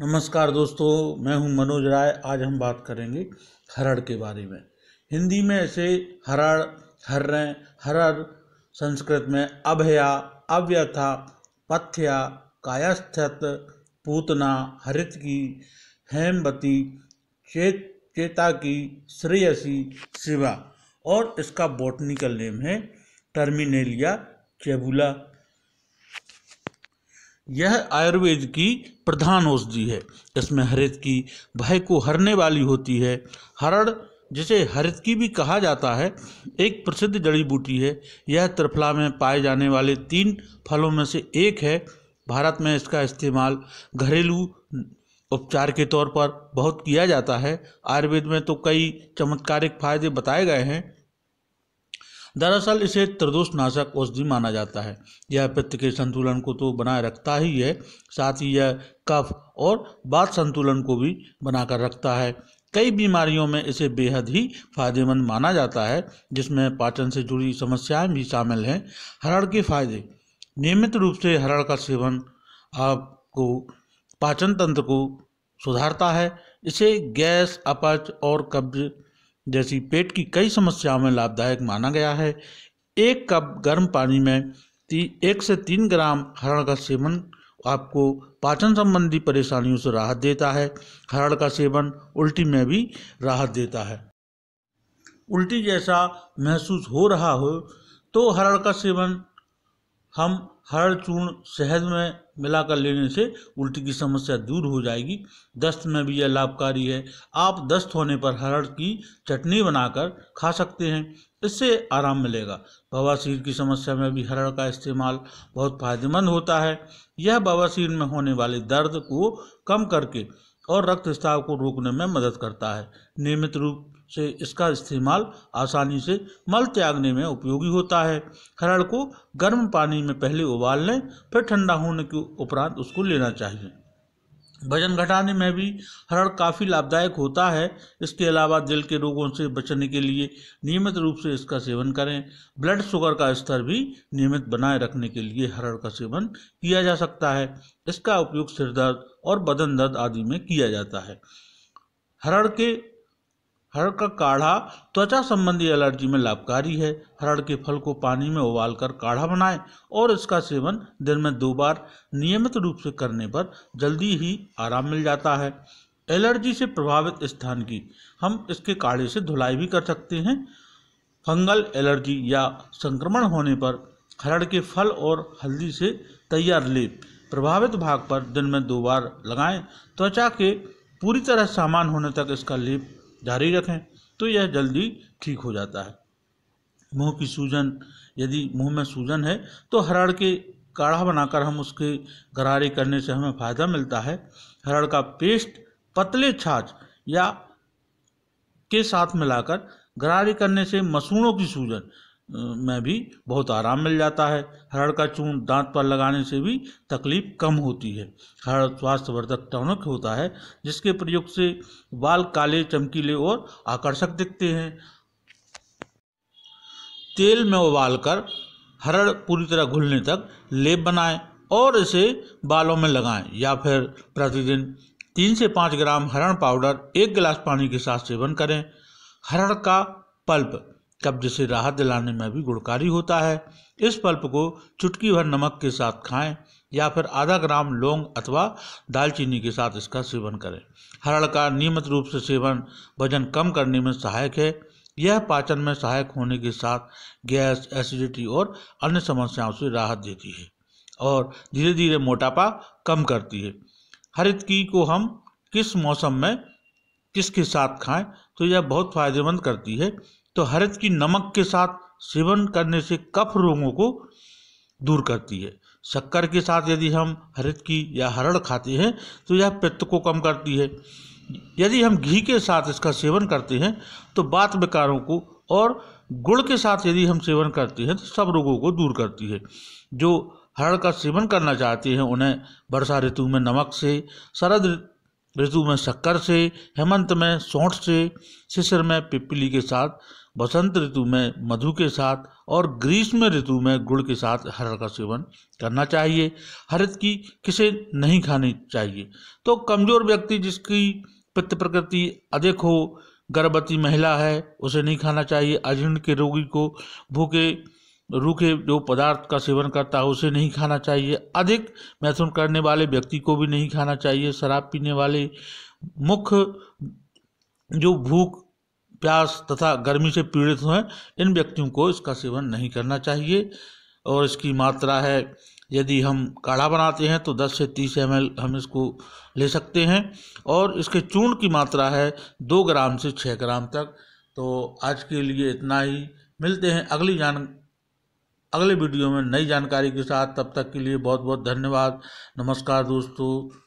नमस्कार दोस्तों मैं हूं मनोज राय आज हम बात करेंगे हरड़ के बारे में हिंदी में ऐसे हरड़ हर्र हरर संस्कृत में अभया अव्यथा पथ्या कायस्थत पूतना हरित की हेमवती चेत चेता की श्रेयसी शिवा और इसका बॉटनिकल नेम है टर्मिनेलिया चेबुला यह आयुर्वेद की प्रधान औषधि है इसमें हरित की भय को हरने वाली होती है हरण जिसे हरित की भी कहा जाता है एक प्रसिद्ध जड़ी बूटी है यह त्रिफला में पाए जाने वाले तीन फलों में से एक है भारत में इसका इस्तेमाल घरेलू उपचार के तौर पर बहुत किया जाता है आयुर्वेद में तो कई चमत्कारिक फायदे बताए गए हैं दरअसल इसे त्रदोष नाशक औषधि माना जाता है यह पित्त के संतुलन को तो बनाए रखता ही है साथ ही यह कफ और बात संतुलन को भी बनाकर रखता है कई बीमारियों में इसे बेहद ही फायदेमंद माना जाता है जिसमें पाचन से जुड़ी समस्याएं भी शामिल हैं हरड़ के फायदे नियमित रूप से हरड़ का सेवन आपको पाचन तंत्र को सुधारता है इसे गैस अपच और कब्ज जैसी पेट की कई समस्याओं में लाभदायक माना गया है एक कप गर्म पानी में ती, एक से तीन ग्राम हरण का सेवन आपको पाचन संबंधी परेशानियों से राहत देता है हरण का सेवन उल्टी में भी राहत देता है उल्टी जैसा महसूस हो रहा हो तो हरण का सेवन हम हरड़ चूर्ण शहद में मिलाकर लेने से उल्टी की समस्या दूर हो जाएगी दस्त में भी यह लाभकारी है आप दस्त होने पर हरड़ की चटनी बनाकर खा सकते हैं इससे आराम मिलेगा बवासीर की समस्या में भी हरड़ का इस्तेमाल बहुत फायदेमंद होता है यह बवासीर में होने वाले दर्द को कम करके और रक्तस्राव को रोकने में मदद करता है नियमित रूप से इसका इस्तेमाल आसानी से मल त्यागने में उपयोगी होता है खरड़ को गर्म पानी में पहले उबाल लें फिर ठंडा होने के उपरांत उसको लेना चाहिए वजन घटाने में भी हरड़ काफ़ी लाभदायक होता है इसके अलावा दिल के रोगों से बचने के लिए नियमित रूप से इसका सेवन करें ब्लड शुगर का स्तर भी नियमित बनाए रखने के लिए हरड़ का सेवन किया जा सकता है इसका उपयोग सिरदर्द और बदन दर्द आदि में किया जाता है हरड़ के हरड़ का काढ़ा त्वचा संबंधी एलर्जी में लाभकारी है हरड़ के फल को पानी में उबालकर काढ़ा बनाएं और इसका सेवन दिन में दो बार नियमित रूप से करने पर जल्दी ही आराम मिल जाता है एलर्जी से प्रभावित स्थान की हम इसके काढ़े से धुलाई भी कर सकते हैं फंगल एलर्जी या संक्रमण होने पर हरड़ के फल और हल्दी से तैयार लेप प्रभावित भाग पर दिन में दो बार लगाएं त्वचा के पूरी तरह सामान होने तक इसका लेप जारी रखें तो यह जल्दी ठीक हो जाता है मुंह की सूजन यदि मुंह में सूजन है तो हरड़ के काढ़ा बनाकर हम उसके गरारे करने से हमें फ़ायदा मिलता है हरड़ का पेस्ट पतले छाछ या के साथ मिलाकर गरारे करने से मसूड़ों की सूजन में भी बहुत आराम मिल जाता है हरड़ का चूर्ण दांत पर लगाने से भी तकलीफ कम होती है हरड़ स्वास्थ्यवर्धक टॉनिक होता है जिसके प्रयोग से बाल काले चमकीले और आकर्षक दिखते हैं तेल में उबालकर हरड़ पूरी तरह घुलने तक लेप बनाएं और इसे बालों में लगाएं या फिर प्रतिदिन तीन से पाँच ग्राम हरण पाउडर एक गिलास पानी के साथ सेवन करें हरड़ का पल्प कब्ज से राहत दिलाने में भी गुणकारी होता है इस पल्प को चुटकी भर नमक के साथ खाएं या फिर आधा ग्राम लौंग अथवा दालचीनी के साथ इसका सेवन करें हरड़ का नियमित रूप से सेवन वजन कम करने में सहायक है यह पाचन में सहायक होने के साथ गैस एसिडिटी और अन्य समस्याओं से राहत देती है और धीरे धीरे मोटापा कम करती है हरित की को हम किस मौसम में किसके साथ खाएं तो यह बहुत फायदेमंद करती है तो हरित की नमक के साथ सेवन करने से कफ रोगों को दूर करती है शक्कर के साथ यदि हम हरित की या हरड़ खाते हैं तो यह पित्त को कम करती है यदि हम घी के साथ इसका सेवन करते हैं तो बात बेकारों को और गुड़ के साथ यदि हम सेवन करते हैं तो सब रोगों को दूर करती है जो हरड़ का सेवन करना चाहते हैं उन्हें वर्षा ऋतु में नमक से शरद ऋतु में शक्कर से हेमंत में सौठ से शिशिर में पिपली के साथ बसंत ऋतु में मधु के साथ और ग्रीष्म ऋतु में गुड़ के साथ हर का सेवन करना चाहिए हरित की किसे नहीं खानी चाहिए तो कमजोर व्यक्ति जिसकी पित्त प्रकृति अधिक हो गर्भवती महिला है उसे नहीं खाना चाहिए अजीर्ण के रोगी को भूखे रूखे जो पदार्थ का सेवन करता है उसे नहीं खाना चाहिए अधिक मैथुन करने वाले व्यक्ति को भी नहीं खाना चाहिए शराब पीने वाले मुख्य जो भूख प्यास तथा गर्मी से पीड़ित हैं इन व्यक्तियों को इसका सेवन नहीं करना चाहिए और इसकी मात्रा है यदि हम काढ़ा बनाते हैं तो 10 से 30 एम हम इसको ले सकते हैं और इसके चूर्ण की मात्रा है दो ग्राम से छः ग्राम तक तो आज के लिए इतना ही मिलते हैं अगली जान अगले वीडियो में नई जानकारी के साथ तब तक के लिए बहुत बहुत धन्यवाद नमस्कार दोस्तों